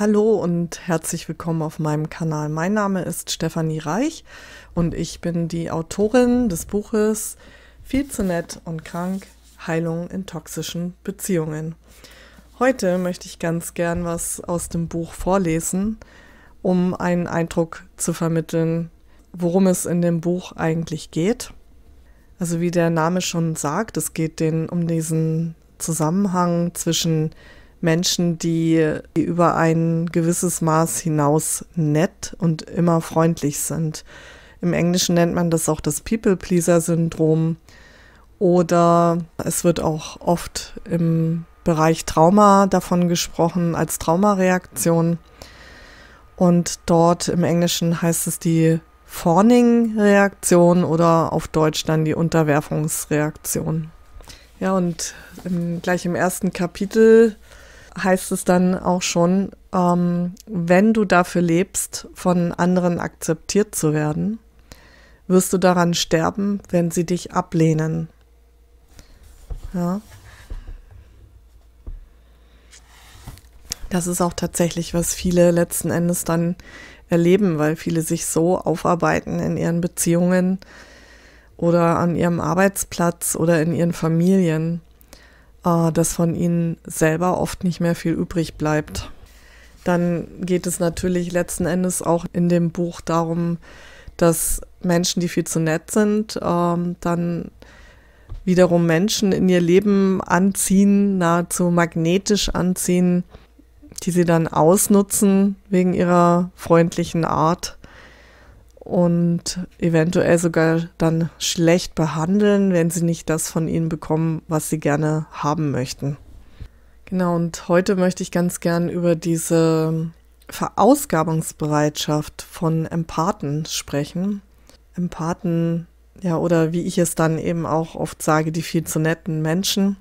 Hallo und herzlich willkommen auf meinem Kanal. Mein Name ist Stefanie Reich und ich bin die Autorin des Buches Viel zu nett und krank, Heilung in toxischen Beziehungen. Heute möchte ich ganz gern was aus dem Buch vorlesen, um einen Eindruck zu vermitteln, worum es in dem Buch eigentlich geht. Also wie der Name schon sagt, es geht den, um diesen Zusammenhang zwischen Menschen, die, die über ein gewisses Maß hinaus nett und immer freundlich sind. Im Englischen nennt man das auch das People-Pleaser-Syndrom. Oder es wird auch oft im Bereich Trauma davon gesprochen als Traumareaktion. Und dort im Englischen heißt es die Fawning-Reaktion oder auf Deutsch dann die Unterwerfungsreaktion. Ja, und im, gleich im ersten Kapitel heißt es dann auch schon, ähm, wenn du dafür lebst, von anderen akzeptiert zu werden, wirst du daran sterben, wenn sie dich ablehnen. Ja. Das ist auch tatsächlich, was viele letzten Endes dann erleben, weil viele sich so aufarbeiten in ihren Beziehungen oder an ihrem Arbeitsplatz oder in ihren Familien äh, dass von ihnen selber oft nicht mehr viel übrig bleibt. Dann geht es natürlich letzten Endes auch in dem Buch darum, dass Menschen, die viel zu nett sind, äh, dann wiederum Menschen in ihr Leben anziehen, nahezu magnetisch anziehen, die sie dann ausnutzen wegen ihrer freundlichen Art und eventuell sogar dann schlecht behandeln, wenn sie nicht das von ihnen bekommen, was sie gerne haben möchten. Genau, und heute möchte ich ganz gern über diese Verausgabungsbereitschaft von Empathen sprechen. Empathen, ja, oder wie ich es dann eben auch oft sage, die viel zu netten Menschen,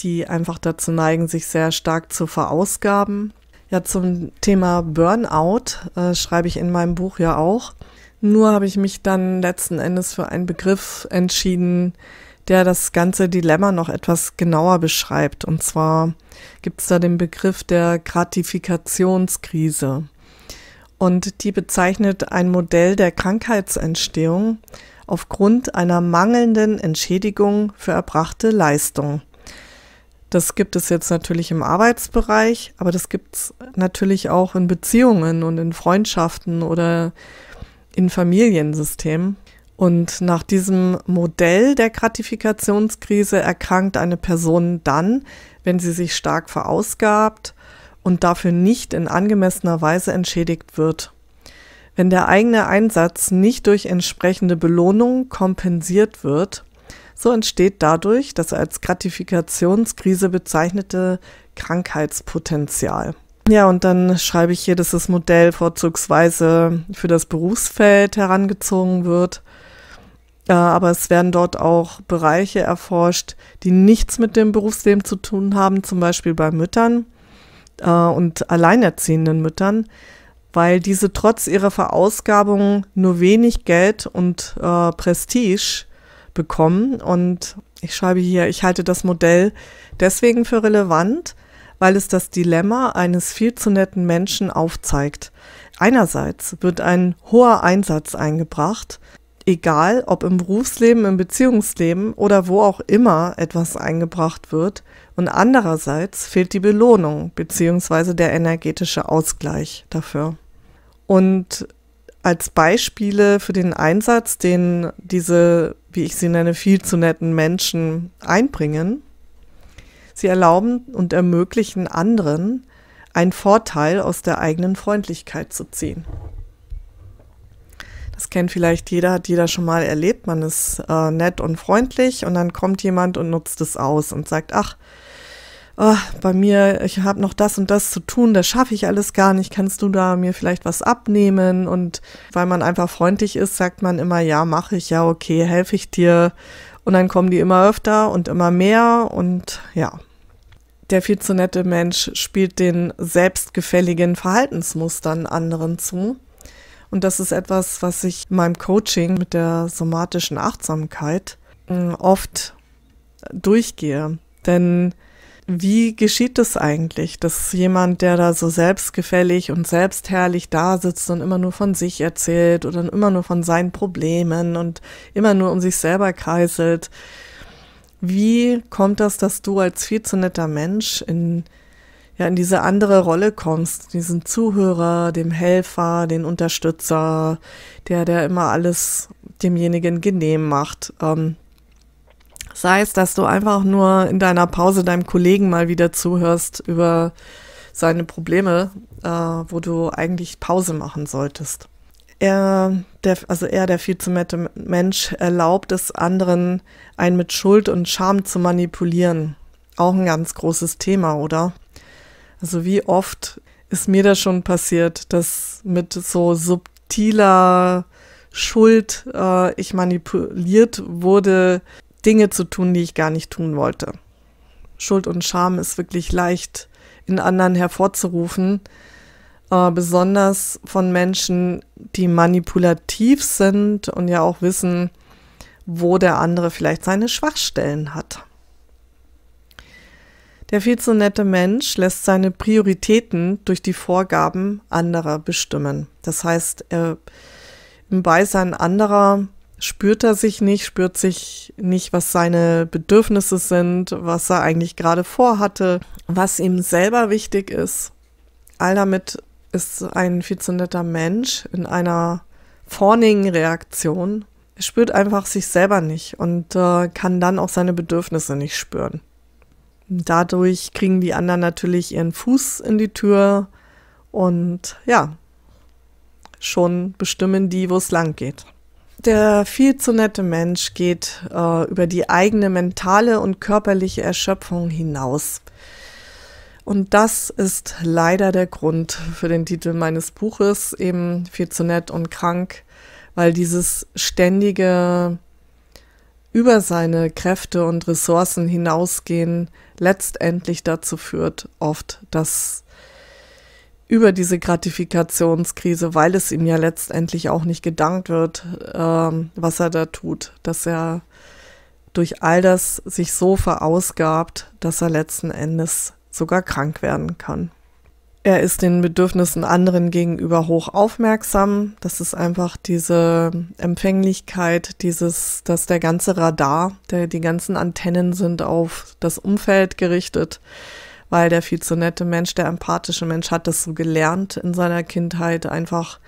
die einfach dazu neigen, sich sehr stark zu verausgaben ja, zum Thema Burnout äh, schreibe ich in meinem Buch ja auch. Nur habe ich mich dann letzten Endes für einen Begriff entschieden, der das ganze Dilemma noch etwas genauer beschreibt. Und zwar gibt es da den Begriff der Gratifikationskrise. Und die bezeichnet ein Modell der Krankheitsentstehung aufgrund einer mangelnden Entschädigung für erbrachte Leistung. Das gibt es jetzt natürlich im Arbeitsbereich, aber das gibt es natürlich auch in Beziehungen und in Freundschaften oder in Familiensystemen. Und nach diesem Modell der Gratifikationskrise erkrankt eine Person dann, wenn sie sich stark verausgabt und dafür nicht in angemessener Weise entschädigt wird. Wenn der eigene Einsatz nicht durch entsprechende Belohnung kompensiert wird, so entsteht dadurch das als Gratifikationskrise bezeichnete Krankheitspotenzial. Ja, und dann schreibe ich hier, dass das Modell vorzugsweise für das Berufsfeld herangezogen wird. Äh, aber es werden dort auch Bereiche erforscht, die nichts mit dem Berufsleben zu tun haben, zum Beispiel bei Müttern äh, und alleinerziehenden Müttern, weil diese trotz ihrer Verausgabung nur wenig Geld und äh, Prestige bekommen. Und ich schreibe hier, ich halte das Modell deswegen für relevant, weil es das Dilemma eines viel zu netten Menschen aufzeigt. Einerseits wird ein hoher Einsatz eingebracht, egal ob im Berufsleben, im Beziehungsleben oder wo auch immer etwas eingebracht wird, und andererseits fehlt die Belohnung bzw. der energetische Ausgleich dafür. Und als Beispiele für den Einsatz, den diese, wie ich sie nenne, viel zu netten Menschen einbringen. Sie erlauben und ermöglichen anderen, einen Vorteil aus der eigenen Freundlichkeit zu ziehen. Das kennt vielleicht jeder, hat jeder schon mal erlebt. Man ist äh, nett und freundlich und dann kommt jemand und nutzt es aus und sagt, ach, oh, bei mir, ich habe noch das und das zu tun, das schaffe ich alles gar nicht, kannst du da mir vielleicht was abnehmen? Und weil man einfach freundlich ist, sagt man immer, ja, mache ich, ja, okay, helfe ich dir. Und dann kommen die immer öfter und immer mehr und ja. Der viel zu nette Mensch spielt den selbstgefälligen Verhaltensmustern anderen zu. Und das ist etwas, was ich in meinem Coaching mit der somatischen Achtsamkeit hm, oft durchgehe. Denn wie geschieht das eigentlich, dass jemand, der da so selbstgefällig und selbstherrlich da sitzt und immer nur von sich erzählt oder immer nur von seinen Problemen und immer nur um sich selber kreiselt, wie kommt das, dass du als viel zu netter Mensch in, ja, in diese andere Rolle kommst, diesen Zuhörer, dem Helfer, den Unterstützer, der, der immer alles demjenigen genehm macht? Ähm, Sei es, dass du einfach nur in deiner Pause deinem Kollegen mal wieder zuhörst über seine Probleme, äh, wo du eigentlich Pause machen solltest. Er, der, also er, der viel zu nette Mensch, erlaubt es anderen, einen mit Schuld und Scham zu manipulieren. Auch ein ganz großes Thema, oder? Also wie oft ist mir das schon passiert, dass mit so subtiler Schuld äh, ich manipuliert wurde, Dinge zu tun, die ich gar nicht tun wollte. Schuld und Scham ist wirklich leicht in anderen hervorzurufen, äh, besonders von Menschen, die manipulativ sind und ja auch wissen, wo der andere vielleicht seine Schwachstellen hat. Der viel zu nette Mensch lässt seine Prioritäten durch die Vorgaben anderer bestimmen. Das heißt, im Beisein anderer spürt er sich nicht, spürt sich nicht, was seine Bedürfnisse sind, was er eigentlich gerade vorhatte, was ihm selber wichtig ist. All damit ist ein viel zu netter Mensch in einer vornigen Reaktion. Er spürt einfach sich selber nicht und äh, kann dann auch seine Bedürfnisse nicht spüren. Dadurch kriegen die anderen natürlich ihren Fuß in die Tür und ja, schon bestimmen die, wo es lang geht. Der viel zu nette Mensch geht äh, über die eigene mentale und körperliche Erschöpfung hinaus. Und das ist leider der Grund für den Titel meines Buches, eben viel zu nett und krank, weil dieses ständige über seine Kräfte und Ressourcen hinausgehen letztendlich dazu führt, oft, dass über diese Gratifikationskrise, weil es ihm ja letztendlich auch nicht gedankt wird, ähm, was er da tut, dass er durch all das sich so verausgabt, dass er letzten Endes sogar krank werden kann. Er ist den Bedürfnissen anderen gegenüber hoch aufmerksam. Das ist einfach diese Empfänglichkeit, dieses, dass der ganze Radar, der die ganzen Antennen sind auf das Umfeld gerichtet, weil der viel zu nette Mensch, der empathische Mensch hat das so gelernt in seiner Kindheit, einfach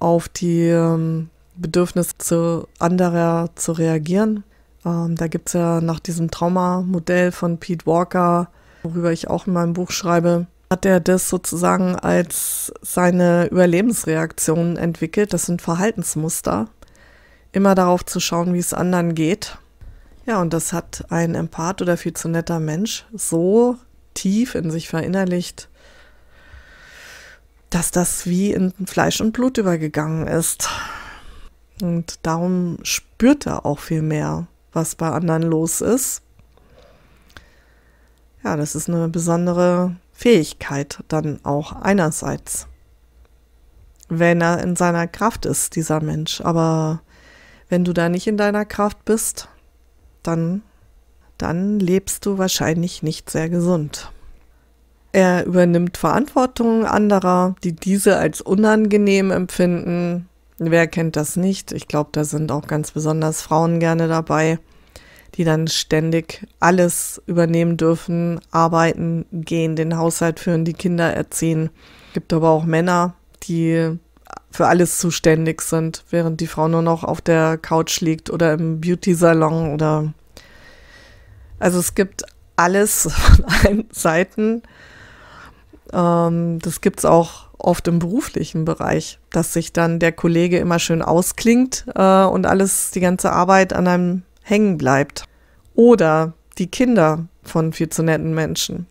auf die ähm, Bedürfnisse zu anderer zu reagieren. Ähm, da gibt es ja nach diesem Traumamodell von Pete Walker, worüber ich auch in meinem Buch schreibe, hat er das sozusagen als seine Überlebensreaktion entwickelt. Das sind Verhaltensmuster. Immer darauf zu schauen, wie es anderen geht ja, und das hat ein Empath oder viel zu netter Mensch so tief in sich verinnerlicht, dass das wie in Fleisch und Blut übergegangen ist. Und darum spürt er auch viel mehr, was bei anderen los ist. Ja, das ist eine besondere Fähigkeit dann auch einerseits, wenn er in seiner Kraft ist, dieser Mensch. Aber wenn du da nicht in deiner Kraft bist, dann, dann lebst du wahrscheinlich nicht sehr gesund. Er übernimmt Verantwortung anderer, die diese als unangenehm empfinden. Wer kennt das nicht? Ich glaube, da sind auch ganz besonders Frauen gerne dabei, die dann ständig alles übernehmen dürfen, arbeiten gehen, den Haushalt führen, die Kinder erziehen. Gibt aber auch Männer, die für alles zuständig sind, während die Frau nur noch auf der Couch liegt oder im Beauty-Salon oder. Also es gibt alles von allen Seiten. Ähm, das gibt es auch oft im beruflichen Bereich, dass sich dann der Kollege immer schön ausklingt äh, und alles, die ganze Arbeit an einem hängen bleibt. Oder die Kinder von viel zu netten Menschen,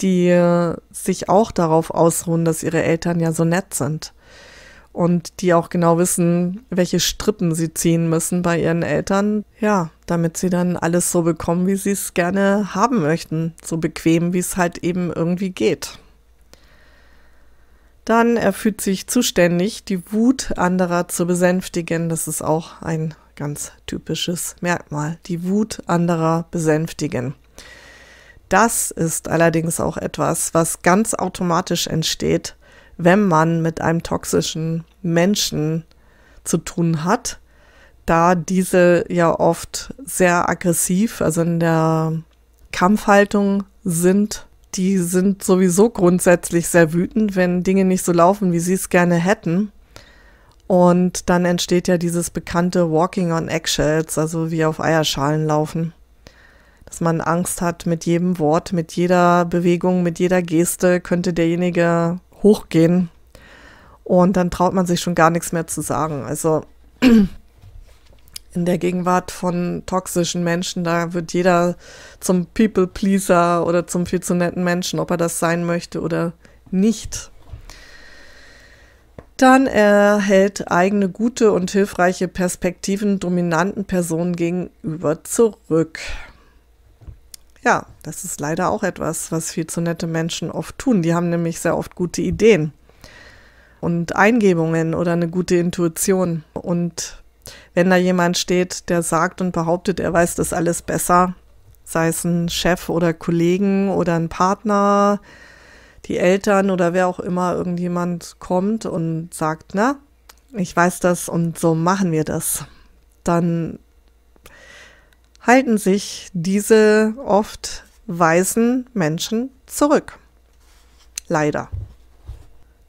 die äh, sich auch darauf ausruhen, dass ihre Eltern ja so nett sind und die auch genau wissen, welche Strippen sie ziehen müssen bei ihren Eltern, ja, damit sie dann alles so bekommen, wie sie es gerne haben möchten, so bequem, wie es halt eben irgendwie geht. Dann erfüllt sich zuständig, die Wut anderer zu besänftigen. Das ist auch ein ganz typisches Merkmal, die Wut anderer besänftigen. Das ist allerdings auch etwas, was ganz automatisch entsteht, wenn man mit einem toxischen Menschen zu tun hat, da diese ja oft sehr aggressiv, also in der Kampfhaltung sind, die sind sowieso grundsätzlich sehr wütend, wenn Dinge nicht so laufen, wie sie es gerne hätten. Und dann entsteht ja dieses bekannte Walking on Eggshells, also wie auf Eierschalen laufen. Dass man Angst hat mit jedem Wort, mit jeder Bewegung, mit jeder Geste, könnte derjenige hochgehen. Und dann traut man sich schon gar nichts mehr zu sagen. Also in der Gegenwart von toxischen Menschen, da wird jeder zum People-Pleaser oder zum viel zu netten Menschen, ob er das sein möchte oder nicht. Dann erhält eigene gute und hilfreiche Perspektiven dominanten Personen gegenüber zurück. Ja, das ist leider auch etwas, was viel zu nette Menschen oft tun. Die haben nämlich sehr oft gute Ideen und Eingebungen oder eine gute Intuition. Und wenn da jemand steht, der sagt und behauptet, er weiß das alles besser, sei es ein Chef oder Kollegen oder ein Partner, die Eltern oder wer auch immer, irgendjemand kommt und sagt, na, ich weiß das und so machen wir das, dann halten sich diese oft weißen Menschen zurück. Leider.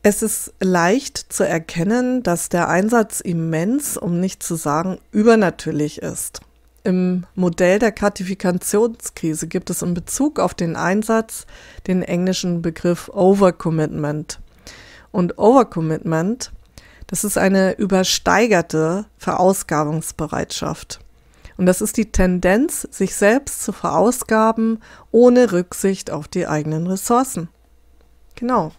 Es ist leicht zu erkennen, dass der Einsatz immens, um nicht zu sagen übernatürlich ist. Im Modell der Kartifikationskrise gibt es in Bezug auf den Einsatz den englischen Begriff Overcommitment. Und Overcommitment, das ist eine übersteigerte Verausgabungsbereitschaft. Und das ist die Tendenz, sich selbst zu verausgaben, ohne Rücksicht auf die eigenen Ressourcen. Genau.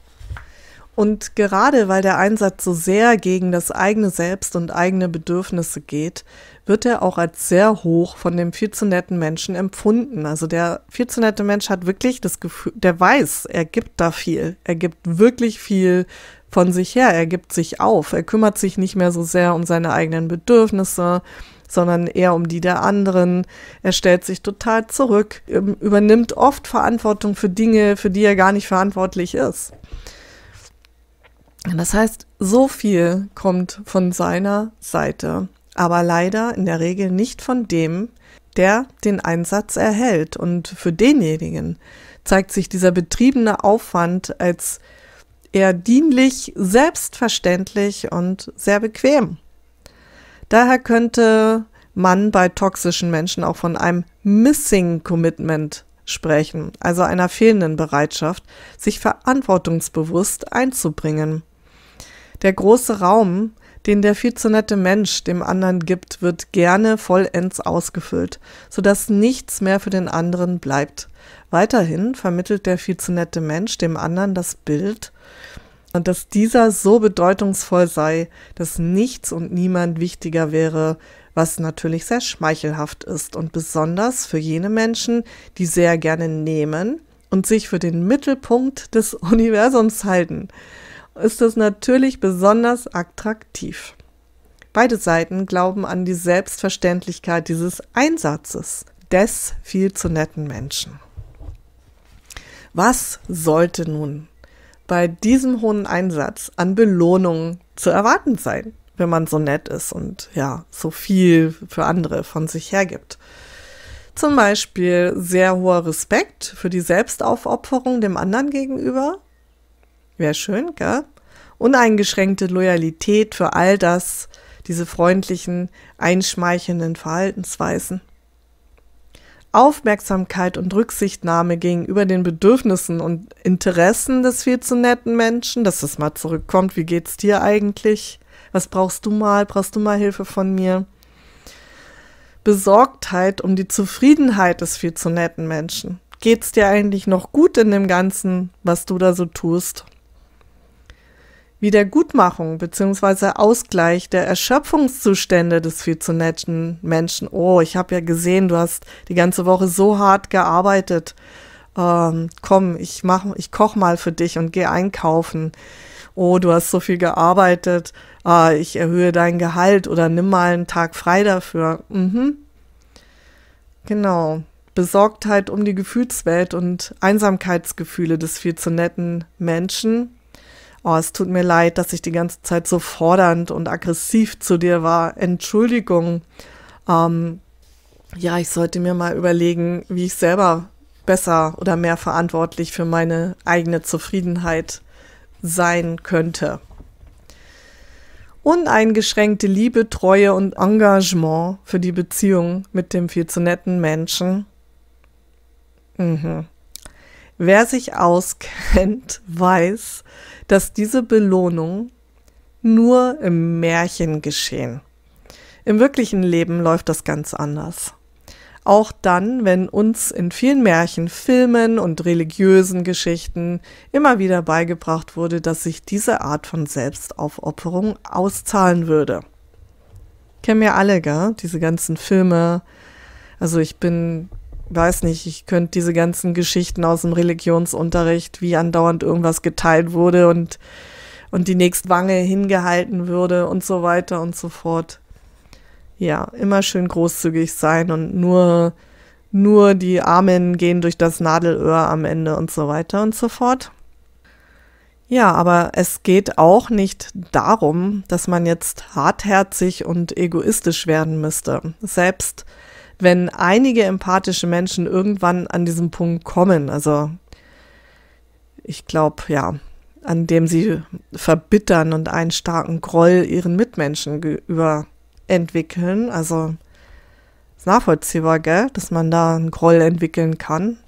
Und gerade weil der Einsatz so sehr gegen das eigene Selbst und eigene Bedürfnisse geht, wird er auch als sehr hoch von dem viel zu netten Menschen empfunden. Also der viel zu nette Mensch hat wirklich das Gefühl, der weiß, er gibt da viel. Er gibt wirklich viel von sich her. Er gibt sich auf. Er kümmert sich nicht mehr so sehr um seine eigenen Bedürfnisse, sondern eher um die der anderen. Er stellt sich total zurück, ähm, übernimmt oft Verantwortung für Dinge, für die er gar nicht verantwortlich ist. Das heißt, so viel kommt von seiner Seite, aber leider in der Regel nicht von dem, der den Einsatz erhält. Und für denjenigen zeigt sich dieser betriebene Aufwand als eher dienlich, selbstverständlich und sehr bequem. Daher könnte man bei toxischen Menschen auch von einem Missing Commitment sprechen, also einer fehlenden Bereitschaft, sich verantwortungsbewusst einzubringen. Der große Raum den der viel zu nette Mensch dem anderen gibt, wird gerne vollends ausgefüllt, sodass nichts mehr für den anderen bleibt. Weiterhin vermittelt der viel zu nette Mensch dem anderen das Bild, und dass dieser so bedeutungsvoll sei, dass nichts und niemand wichtiger wäre, was natürlich sehr schmeichelhaft ist und besonders für jene Menschen, die sehr gerne nehmen und sich für den Mittelpunkt des Universums halten ist es natürlich besonders attraktiv. Beide Seiten glauben an die Selbstverständlichkeit dieses Einsatzes des viel zu netten Menschen. Was sollte nun bei diesem hohen Einsatz an Belohnungen zu erwarten sein, wenn man so nett ist und ja, so viel für andere von sich hergibt? Zum Beispiel sehr hoher Respekt für die Selbstaufopferung dem anderen gegenüber, Wäre schön, gell? Uneingeschränkte Loyalität für all das, diese freundlichen, einschmeichelnden Verhaltensweisen. Aufmerksamkeit und Rücksichtnahme gegenüber den Bedürfnissen und Interessen des viel zu netten Menschen, dass das mal zurückkommt, wie geht's dir eigentlich? Was brauchst du mal? Brauchst du mal Hilfe von mir? Besorgtheit um die Zufriedenheit des viel zu netten Menschen. Geht's dir eigentlich noch gut in dem Ganzen, was du da so tust? Wiedergutmachung bzw. Ausgleich der Erschöpfungszustände des viel zu netten Menschen. Oh, ich habe ja gesehen, du hast die ganze Woche so hart gearbeitet. Ähm, komm, ich mach, ich koch mal für dich und geh einkaufen. Oh, du hast so viel gearbeitet. Äh, ich erhöhe dein Gehalt oder nimm mal einen Tag frei dafür. Mhm. Genau. Besorgtheit um die Gefühlswelt und Einsamkeitsgefühle des viel zu netten Menschen oh, es tut mir leid, dass ich die ganze Zeit so fordernd und aggressiv zu dir war. Entschuldigung. Ähm, ja, ich sollte mir mal überlegen, wie ich selber besser oder mehr verantwortlich für meine eigene Zufriedenheit sein könnte. Uneingeschränkte Liebe, Treue und Engagement für die Beziehung mit dem viel zu netten Menschen. Mhm. Wer sich auskennt, weiß, dass diese Belohnung nur im Märchen geschehen. Im wirklichen Leben läuft das ganz anders. Auch dann, wenn uns in vielen Märchen, Filmen und religiösen Geschichten immer wieder beigebracht wurde, dass sich diese Art von Selbstaufopferung auszahlen würde. Kennen wir alle, gell? Diese ganzen Filme. Also ich bin weiß nicht, ich könnte diese ganzen Geschichten aus dem Religionsunterricht, wie andauernd irgendwas geteilt wurde und, und die nächste Wange hingehalten würde und so weiter und so fort. Ja, immer schön großzügig sein und nur, nur die Armen gehen durch das Nadelöhr am Ende und so weiter und so fort. Ja, aber es geht auch nicht darum, dass man jetzt hartherzig und egoistisch werden müsste. Selbst wenn einige empathische Menschen irgendwann an diesem Punkt kommen. Also ich glaube, ja, an dem sie verbittern und einen starken Groll ihren Mitmenschen gegenüber entwickeln. Also ist nachvollziehbar, gell, dass man da einen Groll entwickeln kann.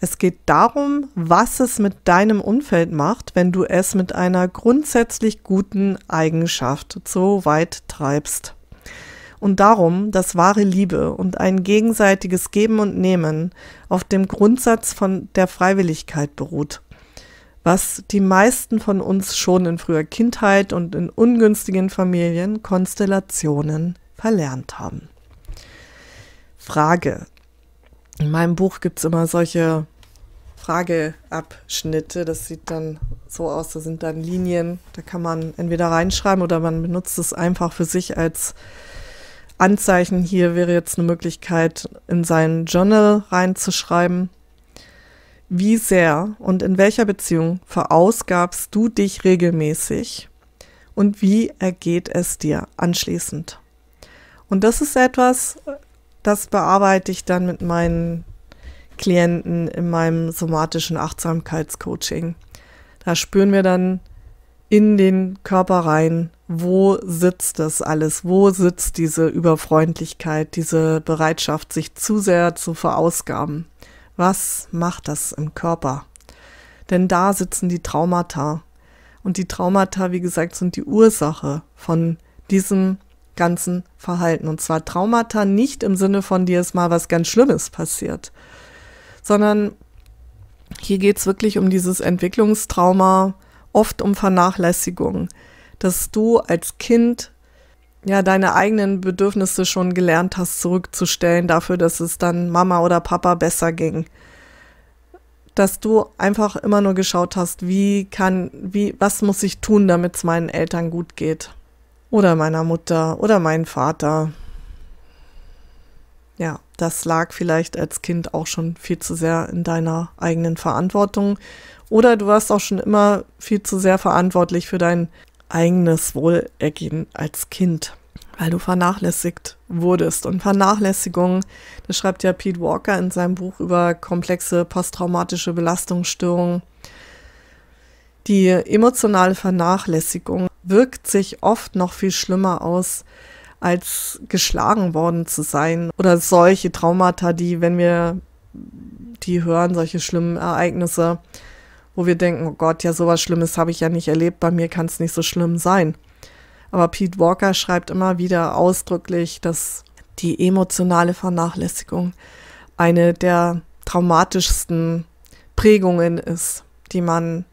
Es geht darum, was es mit deinem Umfeld macht, wenn du es mit einer grundsätzlich guten Eigenschaft so weit treibst und darum, dass wahre Liebe und ein gegenseitiges Geben und Nehmen auf dem Grundsatz von der Freiwilligkeit beruht, was die meisten von uns schon in früher Kindheit und in ungünstigen Familienkonstellationen verlernt haben. Frage. In meinem Buch gibt es immer solche Frageabschnitte. Das sieht dann so aus, da sind dann Linien. Da kann man entweder reinschreiben oder man benutzt es einfach für sich als Anzeichen hier wäre jetzt eine Möglichkeit, in sein Journal reinzuschreiben. Wie sehr und in welcher Beziehung verausgabst du dich regelmäßig und wie ergeht es dir anschließend? Und das ist etwas, das bearbeite ich dann mit meinen Klienten in meinem somatischen Achtsamkeitscoaching. Da spüren wir dann in den Körper rein, wo sitzt das alles? Wo sitzt diese Überfreundlichkeit, diese Bereitschaft, sich zu sehr zu verausgaben? Was macht das im Körper? Denn da sitzen die Traumata. Und die Traumata, wie gesagt, sind die Ursache von diesem ganzen Verhalten. Und zwar Traumata nicht im Sinne von dir ist mal was ganz Schlimmes passiert, sondern hier geht es wirklich um dieses Entwicklungstrauma, oft um Vernachlässigung dass du als Kind ja deine eigenen Bedürfnisse schon gelernt hast zurückzustellen dafür, dass es dann Mama oder Papa besser ging. Dass du einfach immer nur geschaut hast, wie kann, wie, was muss ich tun, damit es meinen Eltern gut geht. Oder meiner Mutter oder meinem Vater. Ja, das lag vielleicht als Kind auch schon viel zu sehr in deiner eigenen Verantwortung. Oder du warst auch schon immer viel zu sehr verantwortlich für dein eigenes Wohlergehen als Kind, weil du vernachlässigt wurdest. Und Vernachlässigung, das schreibt ja Pete Walker in seinem Buch über komplexe posttraumatische Belastungsstörungen. Die emotionale Vernachlässigung wirkt sich oft noch viel schlimmer aus, als geschlagen worden zu sein oder solche Traumata, die, wenn wir die hören, solche schlimmen Ereignisse, wo wir denken, oh Gott, ja, sowas Schlimmes habe ich ja nicht erlebt, bei mir kann es nicht so schlimm sein. Aber Pete Walker schreibt immer wieder ausdrücklich, dass die emotionale Vernachlässigung eine der traumatischsten Prägungen ist, die man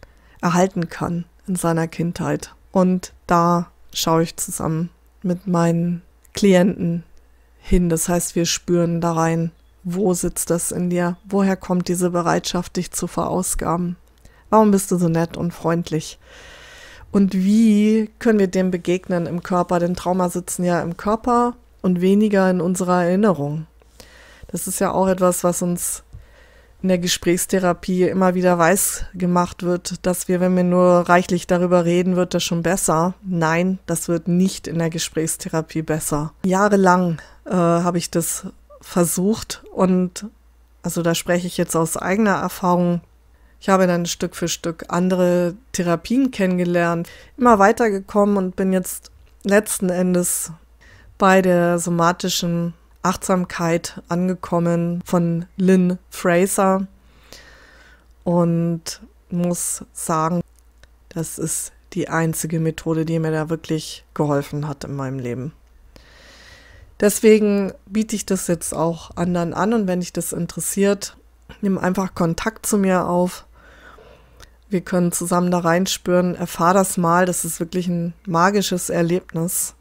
erhalten kann in seiner Kindheit. Und da schaue ich zusammen mit meinen Klienten hin. Das heißt, wir spüren da rein, wo sitzt das in dir? Woher kommt diese Bereitschaft, dich zu verausgaben? Warum bist du so nett und freundlich? Und wie können wir dem begegnen im Körper? Denn Trauma sitzen ja im Körper und weniger in unserer Erinnerung. Das ist ja auch etwas, was uns in der Gesprächstherapie immer wieder weiß gemacht wird, dass wir, wenn wir nur reichlich darüber reden, wird das schon besser. Nein, das wird nicht in der Gesprächstherapie besser. Jahrelang äh, habe ich das versucht und also da spreche ich jetzt aus eigener Erfahrung, ich habe dann Stück für Stück andere Therapien kennengelernt, immer weitergekommen und bin jetzt letzten Endes bei der somatischen Achtsamkeit angekommen von Lynn Fraser und muss sagen, das ist die einzige Methode, die mir da wirklich geholfen hat in meinem Leben. Deswegen biete ich das jetzt auch anderen an und wenn dich das interessiert, nimm einfach Kontakt zu mir auf. Wir können zusammen da reinspüren. Erfahr das mal. Das ist wirklich ein magisches Erlebnis.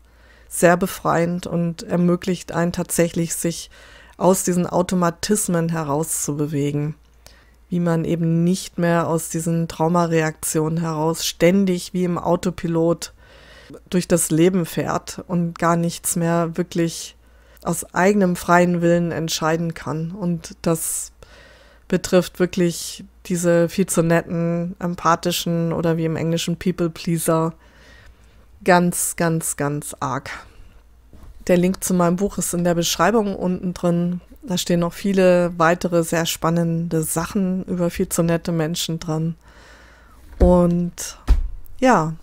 Sehr befreiend und ermöglicht einen tatsächlich, sich aus diesen Automatismen herauszubewegen. Wie man eben nicht mehr aus diesen Traumareaktionen heraus ständig wie im Autopilot durch das Leben fährt und gar nichts mehr wirklich aus eigenem freien Willen entscheiden kann. Und das betrifft, wirklich diese viel zu netten, empathischen oder wie im Englischen People Pleaser ganz, ganz, ganz arg. Der Link zu meinem Buch ist in der Beschreibung unten drin. Da stehen noch viele weitere sehr spannende Sachen über viel zu nette Menschen drin. Und ja,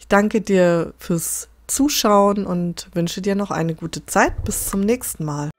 ich danke dir fürs Zuschauen und wünsche dir noch eine gute Zeit. Bis zum nächsten Mal.